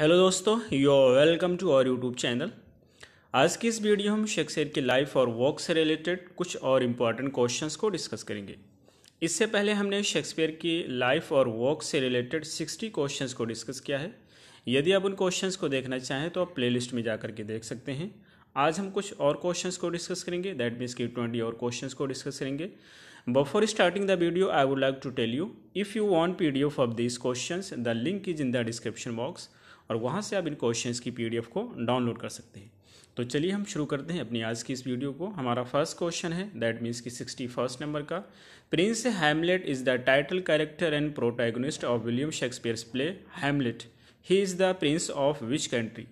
hello दोस्तों are welcome to our YouTube channel आज की इस वीडियो हम शेक्सपियर की लाइफ और वर्क से रिलेटेड कुछ और इम्पॉर्टेंट क्वेश्चंस को डिस्कस करेंगे इससे पहले हमने शेक्सपियर की लाइफ और वर्क से रिलेटेड 60 क्वेश्चंस को डिस्कस किया है यदि आप उन क्वेश्चंस को देखना चाहें तो आप प्ले में जा के देख सकते हैं आज हम कुछ और क्वेश्चंस को डिस्कस करेंगे दैट मीन्स की ट्वेंटी और क्वेश्चंस को डिस्कस करेंगे before starting the video I would like to tell you if you want PDF of this questions the link is in the description box और वहाँ से आप इन क्वेश्चन की पी को डाउनलोड कर सकते हैं तो चलिए हम शुरू करते हैं अपनी आज की इस वीडियो को हमारा फर्स्ट क्वेश्चन है दैट मीन्स कि सिक्सटी फर्स्ट नंबर का prince Hamlet is the title character and protagonist of William Shakespeare's play Hamlet he is the prince of which country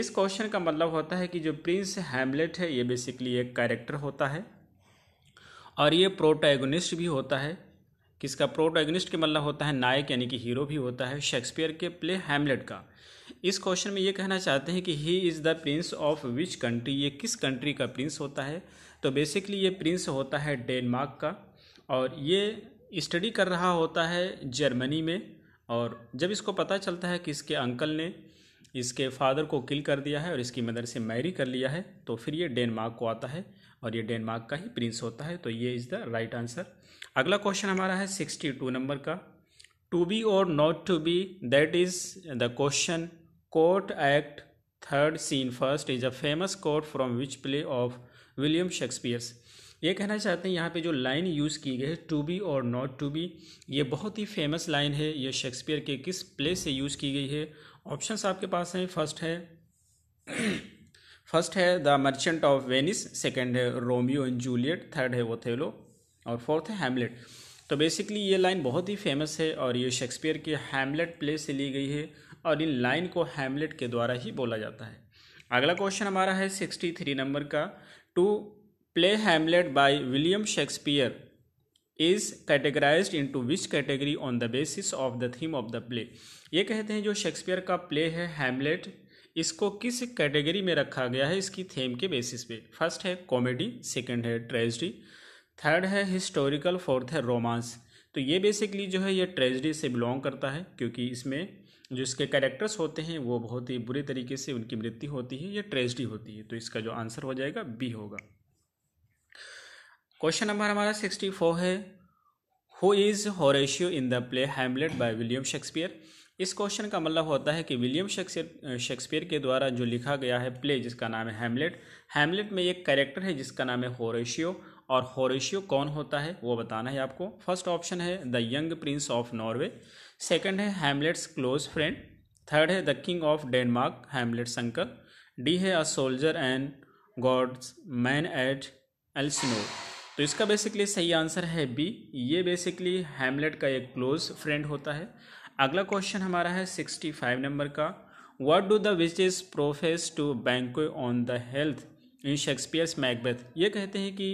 इस क्वेश्चन का मतलब होता है कि जो प्रिंस हैमलेट है ये बेसिकली एक कैरेक्टर होता है और ये प्रोटैगनिस्ट भी होता है किसका प्रोटोगनिस्ट के मतलब होता है नायक यानी कि हीरो भी होता है शेक्सपियर के प्ले हैमलेट का इस क्वेश्चन में ये कहना चाहते हैं कि he is the prince of which country ये किस कंट्री का प्रिंस होता है तो बेसिकली ये प्रिंस होता है डेनमार्क का और ये स्टडी कर रहा होता है जर्मनी में और जब इसको पता चलता है कि इसके अंकल ने इसके फादर को किल कर दिया है और इसकी मदर से मैरी कर लिया है तो फिर ये डेनमार्क को आता है और ये डेनमार्क का ही प्रिंस होता है तो ये इज़ द राइट आंसर अगला क्वेश्चन हमारा है सिक्सटी टू नंबर का to be or not to be that is the question quote act third scene first is a famous quote from which play of William Shakespeare's ये कहना चाहते हैं यहाँ पे जो लाइन यूज़ की गई है to be or not to be ये बहुत ही फेमस लाइन है ये शेक्सपियर के किस प्ले से यूज़ की गई है ऑप्शंस आपके पास हैं फर्स्ट है फर्स्ट है the merchant of Venice second है रोमियो एंड जूलियट थर्ड है थेलो और फोर्थ है हेमलेट तो बेसिकली ये लाइन बहुत ही फेमस है और ये शेक्सपियर के हेमलेट प्ले से ली गई है और इन लाइन को हेमलेट के द्वारा ही बोला जाता है अगला क्वेश्चन हमारा है सिक्सटी थ्री नंबर का to play Hamlet by William Shakespeare is categorise to which category on the basis of the theme of the play ये कहते हैं जो शेक्सपियर का प्ले है हेमलेट इसको किस कैटेगरी में रखा गया है इसकी थीम के बेसिस पे फर्स्ट है कॉमेडी सेकेंड है ट्रेजडी थर्ड है हिस्टोरिकल फोर्थ है रोमांस तो ये बेसिकली जो है ये ट्रेजडी से बिलोंग करता है क्योंकि इसमें जो इसके कैरेक्टर्स होते हैं वो बहुत ही बुरे तरीके से उनकी मृत्यु होती है या ट्रेजडी होती है तो इसका जो आंसर हो जाएगा बी होगा क्वेश्चन नंबर हमारा सिक्सटी फोर है who is Horatio in the play Hamlet by William Shakespeare इस क्वेश्चन का मतलब होता है कि विलियम शेक्सपियर शेक्सपियर के द्वारा जो लिखा गया है प्ले जिसका नाम है हेमलेट हेमलेट में एक कैरेक्टर है जिसका नाम है हॉरेशियो और होरेशियो कौन होता है वो बताना है आपको फर्स्ट ऑप्शन है the young prince of Norway second है हैमलेट्स क्लोज फ्रेंड थर्ड है the king of Denmark Hamlet संकर डी है a soldier and God's man at Elsinore तो इसका बेसिकली सही आंसर है बी ये बेसिकली हैमलेट का एक क्लोज फ्रेंड होता है अगला क्वेश्चन हमारा है सिक्सटी फाइव नंबर का what do the witch is profess to Banquo on the health in Shakespeare's Macbeth ये कहते हैं कि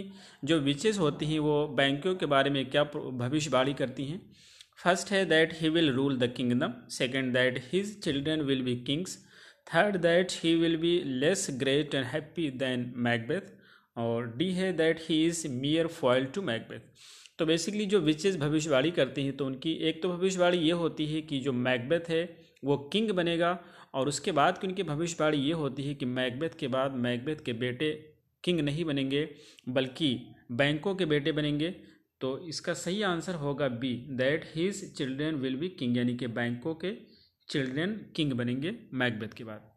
जो विचेस होती हैं वो बैंकों के बारे में क्या भविष्यवाणी करती हैं फर्स्ट है that he will rule the kingdom second that his children will be kings third that he will be less great and happy than Macbeth और डी है that he is mere foil to Macbeth तो basically जो witches भविष्यवाणी करती हैं तो उनकी एक तो भविष्यवाणी ये होती है कि जो मैकबेथ है वो किंग बनेगा और उसके बाद की उनकी भविष्यवाणी ये होती है कि मैकबेथ के बाद मैकबेथ के बेटे किंग नहीं बनेंगे बल्कि बैंकों के बेटे बनेंगे तो इसका सही आंसर होगा B that his children will be king यानी कि बैंकों के चिल्ड्रेन किंग बनेंगे मैकबेथ के बाद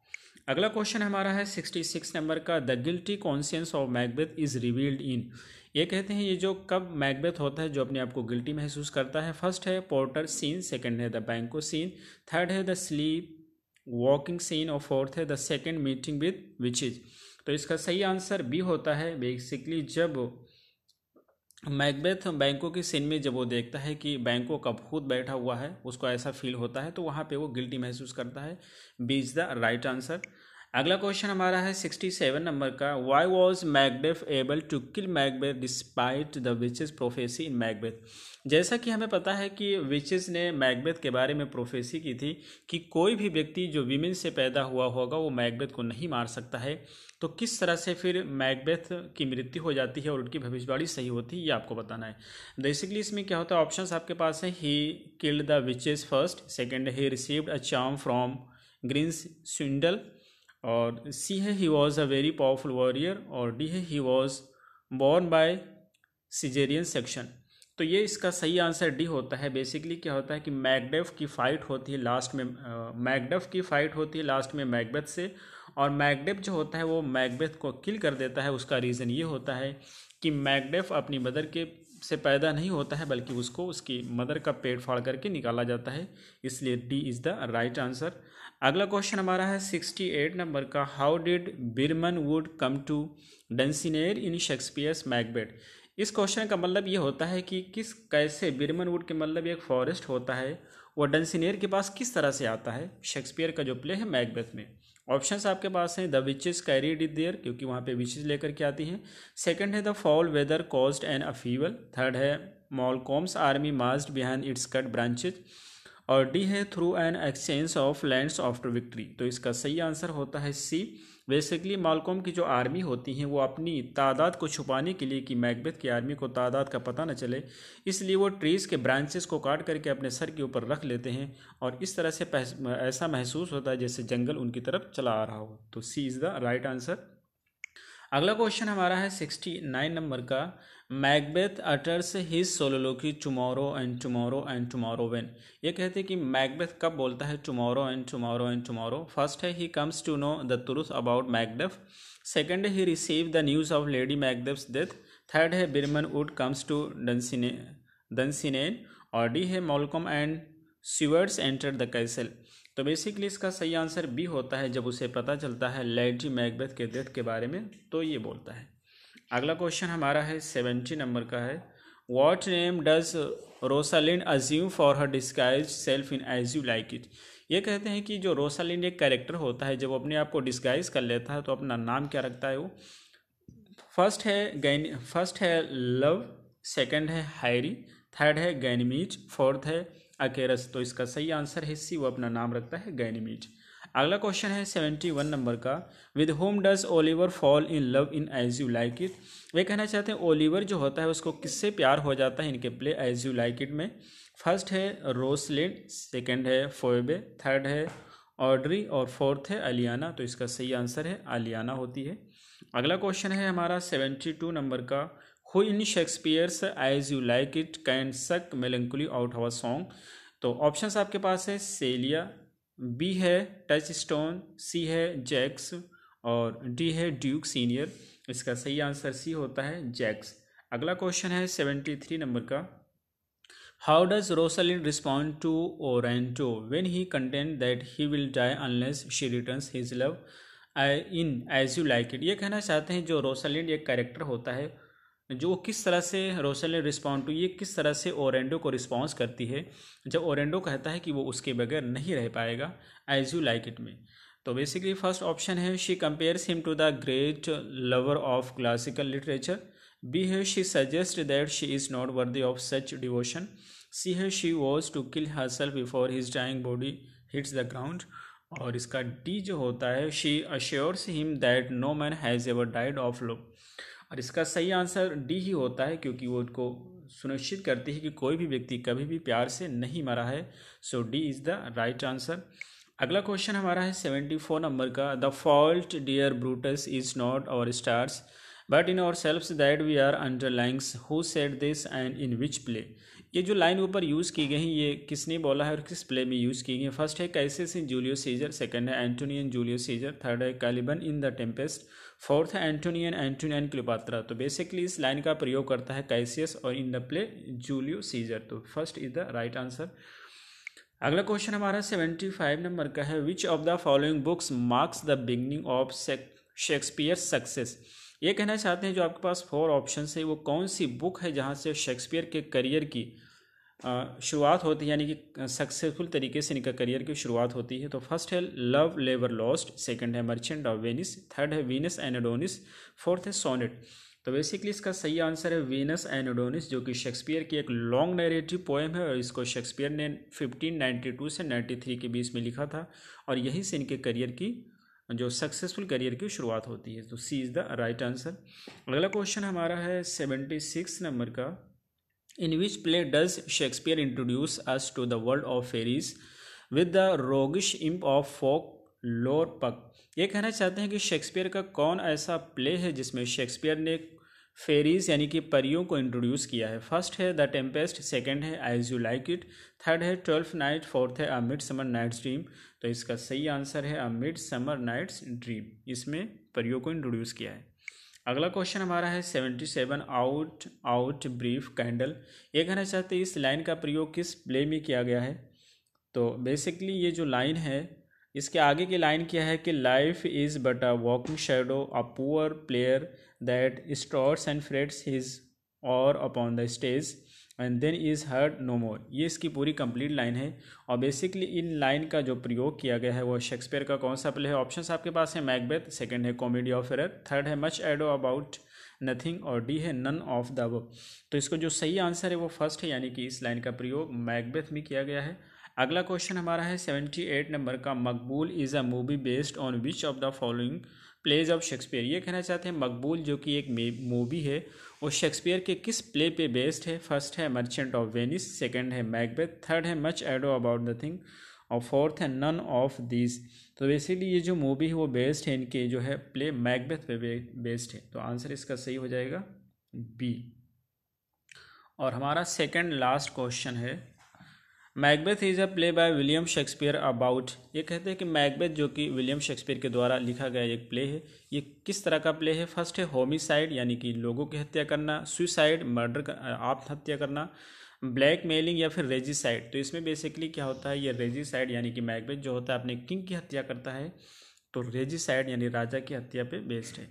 अगला क्वेश्चन हमारा है सिक्सटी सिक्स नंबर का the guilty conscience of Macbeth is revealed in ये कहते हैं ये जो कब मैकबेथ होता है जो अपने आप को गिल्टी महसूस करता है फर्स्ट है पोर्टर सीन सेकंड है द बैंको सीन थर्ड है द स्लीप वॉकिंग सीन और फोर्थ है the second meeting with is तो इसका सही आंसर बी होता है बेसिकली जब मैकबेथ बैंकों की सीन में जब वो देखता है कि बैंकों का भूत बैठा हुआ है उसको ऐसा फील होता है तो वहाँ पे वो गिल्टी महसूस करता है B is the right answer अगला क्वेश्चन हमारा है सिक्सटी सेवन नंबर का why was Macbeth able to kill Macbeth despite the witches prophecy in Macbeth जैसा कि हमें पता है कि विचेस ने मैकबेथ के बारे में प्रोफेसी की थी कि कोई भी व्यक्ति जो विमेन से पैदा हुआ होगा वो मैकबेथ को नहीं मार सकता है तो किस तरह से फिर मैकबेथ की मृत्यु हो जाती है और उनकी भविष्यवाणी सही होती है ये आपको बताना है बेसिकली इसमें क्या होता है ऑप्शंस आपके पास हैं he killed the witches first second he received a charm from green swindle और सी है he was a very powerful warrior और डी है he was born by caesarean section तो ये इसका सही आंसर डी होता है बेसिकली क्या होता है कि मैगडेफ की फ़ाइट होती है लास्ट में मैकडफ की फ़ाइट होती है लास्ट में मैकबेथ से और मैगडेफ जो होता है वो मैकबेथ को किल कर देता है उसका रीज़न ये होता है कि मैगडेफ अपनी मदर के से पैदा नहीं होता है बल्कि उसको उसकी मदर का पेट फाड़ करके निकाला जाता है इसलिए D is the right answer अगला क्वेश्चन हमारा है सिक्सटी एट नंबर का how did Birnam wood come to Dunsinane in Shakespeare's Macbeth इस क्वेश्चन का मतलब ये होता है कि किस कैसे बिरमन वुड के मतलब एक फॉरेस्ट होता है वो डनसिनियर के पास किस तरह से आता है शेक्सपियर का जो प्ले है मैकबेथ में ऑप्शंस आपके पास हैं the witches carry it there क्योंकि वहाँ पे विचेज लेकर के आती हैं सेकंड है the foul weather caused an upheaval third है Malcolm's army massed behind its cut branches और डी है through an exchange of lands after victory तो इसका सही आंसर होता है सी बेसिकली मालकॉम की जो आर्मी होती हैं वो अपनी तादाद को छुपाने के लिए कि मैकबेथ की आर्मी को तादाद का पता न चले इसलिए वो ट्रीज़ के ब्रांचेस को काट करके अपने सर के ऊपर रख लेते हैं और इस तरह से ऐसा महसूस होता है जैसे जंगल उनकी तरफ चला आ रहा हो तो C is the right answer अगला क्वेश्चन हमारा है सिक्सटी नाइन नंबर का Macbeth utters his soliloquy tomorrow and tomorrow and tomorrow when ये कहते हैं कि मैकबेथ कब बोलता है tomorrow and tomorrow and tomorrow first है he comes to know the truth about Macduff second he receive the news of Lady Macduff's death third है Birnam wood comes to Dunsinane और डी है मोलकम and Siward's enter the castle तो basically इसका सही answer B होता है जब उसे पता चलता है लेडी मैकबेथ के डेथ के बारे में तो ये बोलता है अगला क्वेश्चन हमारा है सेवेंटी नंबर का है what name does Rosalind assume for her disguise self in As You Like It ये कहते हैं कि जो रोसालिन एक कैरेक्टर होता है जब अपने आप को डिस्गाइज कर लेता है तो अपना नाम क्या रखता है वो फर्स्ट है गैन फर्स्ट है लव सेकेंड है हायरी थर्ड है गैनमीच फोर्थ है अकेरस तो इसका सही आंसर है सी वो अपना नाम रखता है गैनमीच अगला क्वेश्चन है सेवेंटी वन नंबर का with whom does Oliver fall in love in As You Like It वे कहना चाहते हैं ओलिवर जो होता है उसको किससे प्यार हो जाता है इनके play As You Like it में फर्स्ट है रोसलिन सेकेंड है फोएबे थर्ड है ऑड्री और फोर्थ है अलियाना तो इसका सही आंसर है अलियाना होती है अगला क्वेश्चन है हमारा सेवेंटी टू नंबर का who in Shakespeare's As You Like It can suck melancholy out of a song तो ऑप्शंस आपके पास है सेलिया बी है टच स्टोन सी है जैक्स और डी है ड्यूक सीनियर इसका सही आंसर सी होता है जैक्स अगला क्वेश्चन है सेवेंटी थ्री नंबर का how does Rosalind respond to Orlando when he contends that he will die unless she return his love I in As You Like It ये कहना चाहते हैं जो रोसलिन एक कैरेक्टर होता है जो किस तरह से रोशन ने रिस्पॉन्ड टू ये किस तरह से ओरेंडो को रिस्पॉन्स करती है जब ओरेंडो कहता है कि वो उसके बगैर नहीं रह पाएगा एज यू लाइक इट में तो बेसिकली फर्स्ट ऑप्शन है she compares him to the great lover of classical literature B है she suggest that she is not worthy of such devotion C है she was to kill herself before his dying body hits the ground और इसका D जो होता है she assures him that no man has ever died of love और इसका सही answer D ही होता है क्योंकि वो उनको सुनिश्चित करती है कि कोई भी व्यक्ति कभी भी प्यार से नहीं मरा है so D is the right answer अगला क्वेश्चन हमारा है सेवेंटी फोर नंबर का the fault dear Brutus is not our stars but in ourselves that we are underlings who said this and in which play ये जो line ऊपर use की गई ये किसने बोला है और किस प्ले में यूज़ की गई फर्स्ट है कैसे सिंह जूलियो सीजर सेकेंड है एंटोनियन जूलियो सीजर थर्ड है Caliban in the Tempest fourth है एंटोनियन एंटोनियन क्लियोपात्रा तो बेसिकली इस लाइन का प्रयोग करता है कैसियस और in the play Julius Caesar तो first is the right answer अगला क्वेश्चन हमारा सेवेंटी फाइव नंबर का है which of the following books marks the beginning of Shakespeare success ये कहना चाहते हैं जो आपके पास फोर ऑप्शन है वो कौन सी बुक है जहाँ से शेक्सपियर के करियर की शुरुआत होती है यानी कि सक्सेसफुल तरीके से इनका करियर की शुरुआत होती है तो फर्स्ट है लव लेबर लॉस्ट सेकंड है मर्चेंट ऑफ वेनिस थर्ड है वीनस एनाडोनिस फोर्थ है सोनेट तो बेसिकली इसका सही आंसर है वीनस एनाडोनिस जो कि शेक्सपियर की एक लॉन्ग नरेटिव पोएम है और इसको शेक्सपियर ने 1592 से 93 के बीच में लिखा था और यहीं से इनके करियर की जो सक्सेसफुल करियर की शुरुआत होती है तो C is the right answer अगला क्वेश्चन हमारा है सेवेंटी सिक्स नंबर का In which play does Shakespeare introduce us to the world of fairies with the roguish imp of folk लोर पक ये कहना चाहते हैं कि शेक्सपियर का कौन ऐसा प्ले है जिसमें शेक्सपियर ने फेरीज यानी कि परियों को इंट्रोड्यूस किया है फर्स्ट है द टेम्पेस्ट सेकेंड है As You Like It third है ट्वेल्थ नाइट फोर्थ है A Midsummer Night's Dream तो इसका सही आंसर है A Midsummer Night's Dream इसमें परियों को इंट्रोड्यूस किया है अगला क्वेश्चन हमारा है seventy seven out out brief candle ये कहना चाहते हैं इस लाइन का प्रयोग किस प्ले में किया गया है तो बेसिकली ये जो लाइन है इसके आगे की लाइन क्या है कि life is but a walking shadow a poor player that struts and frets his hour upon the stage and then is heard no more ये इसकी पूरी कंप्लीट लाइन है और बेसिकली इन लाइन का जो प्रयोग किया गया है वो शेक्सपियर का कौन सा प्ले है ऑप्शन आपके पास है मैकबेथ सेकेंड है कॉमेडी ऑफ एरर थर्ड है मच एडो अबाउट नथिंग और डी है नन ऑफ द वो तो इसको जो सही आंसर है वो फर्स्ट है यानी कि इस लाइन का प्रयोग मैकबेथ में किया गया है अगला क्वेश्चन हमारा है सेवेंटी एट नंबर का Maqbool is a movie based on which of the following plays of Shakespeare ये कहना चाहते हैं मकबूल जो कि एक मूवी है वो शेक्सपियर के किस प्ले पे बेस्ड है फर्स्ट है मर्चेंट ऑफ वेनिस सेकंड है मैकबेथ थर्ड है Much Ado About the thing और फोर्थ है नन ऑफ दिस तो बेसिकली ये जो मूवी है वो बेस्ड है इनके जो है प्ले मैकबेथ पे बेस्ड है तो आंसर इसका सही हो जाएगा बी और हमारा सेकेंड लास्ट क्वेश्चन है Macbeth is a play by William Shakespeare about ये कहते हैं कि मैकबेथ जो कि विलियम शेक्सपियर के द्वारा लिखा गया एक प्ले है ये किस तरह का प्ले है फर्स्ट है होमिसाइड यानी कि लोगों की हत्या करना सुसाइड मर्डर आत्महत्या करना ब्लैक मेलिंग या फिर रेजिसाइड तो इसमें बेसिकली क्या होता है ये रेजिसाइड यानी कि मैकबेथ जो होता है अपने किंग की हत्या करता है तो रेजिसाइड यानी राजा की हत्या पे बेस्ड है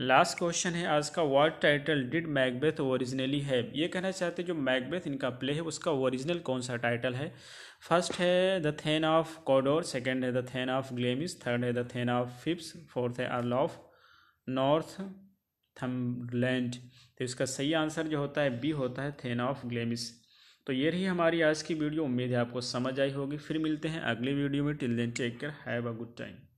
लास्ट क्वेश्चन है आज का word title did Macbeth originally है ये कहना चाहते हैं जो मैकबेथ इनका प्ले है उसका ओरिजिनल कौन सा टाइटल है फर्स्ट है the Thane of Cawdor second है the Thane of Glamis third है the Thane of Fife fourth है अर्ल ऑफ नॉर्थ थम्बलैंड तो इसका सही आंसर जो होता है बी होता है थेन ऑफ ग्लेमिस तो ये रही हमारी आज की वीडियो उम्मीद है आपको समझ आई होगी फिर मिलते हैं अगली वीडियो में till then take care have a good time